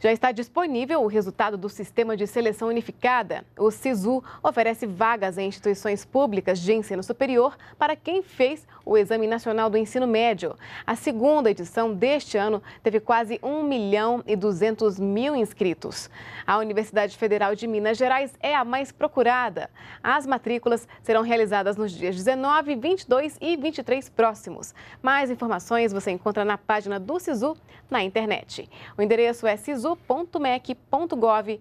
Já está disponível o resultado do Sistema de Seleção Unificada. O SISU oferece vagas em instituições públicas de ensino superior para quem fez o Exame Nacional do Ensino Médio. A segunda edição deste ano teve quase 1 milhão e 200 mil inscritos. A Universidade Federal de Minas Gerais é a mais procurada. As matrículas serão realizadas nos dias 19, 22 e 23 próximos. Mais informações você encontra na página do SISU na internet. O endereço é sisu caso.mec.gov.br.